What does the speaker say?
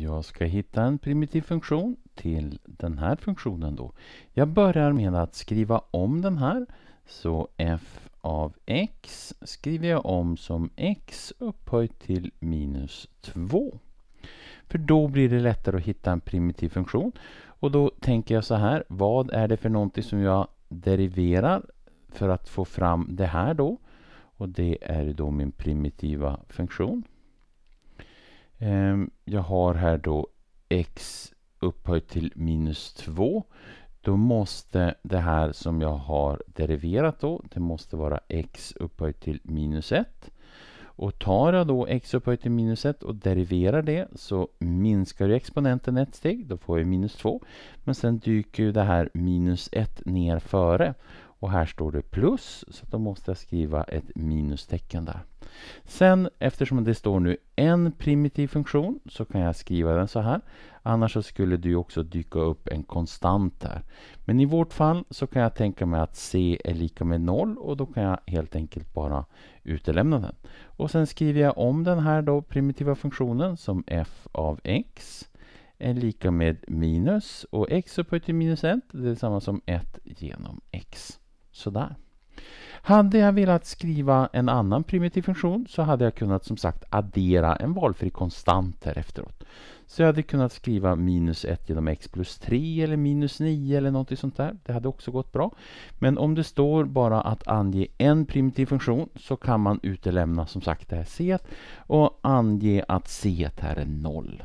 Jag ska hitta en primitiv funktion till den här funktionen då. Jag börjar med att skriva om den här. Så f av x skriver jag om som x upphöjt till minus 2. För då blir det lättare att hitta en primitiv funktion. Och då tänker jag så här, vad är det för någonting som jag deriverar för att få fram det här då? Och det är då min primitiva funktion. Ehm, jag har här då x upphöjt till minus 2. Då måste det här som jag har deriverat då, det måste vara x upphöjt till minus 1. Och tar jag då x upphöjt till minus 1 och deriverar det så minskar ju exponenten ett steg, då får jag minus 2. Men sen dyker ju det här minus 1 ner före. Och här står det plus, så då måste jag skriva ett minustecken där. Sen, eftersom det står nu en primitiv funktion, så kan jag skriva den så här. Annars så skulle det ju också dyka upp en konstant här. Men i vårt fall så kan jag tänka mig att c är lika med 0 och då kan jag helt enkelt bara utelämna den. Och sen skriver jag om den här då primitiva funktionen som f av x är lika med minus och x upphöjt till minus 1, det är samma som 1 genom x. Sådär. Hade jag velat skriva en annan primitiv funktion så hade jag kunnat som sagt addera en valfri konstant här efteråt. Så jag hade kunnat skriva minus 1 genom x plus 3 eller minus 9 eller någonting sånt där. Det hade också gått bra. Men om det står bara att ange en primitiv funktion så kan man utelämna som sagt det här c och ange att c här är 0.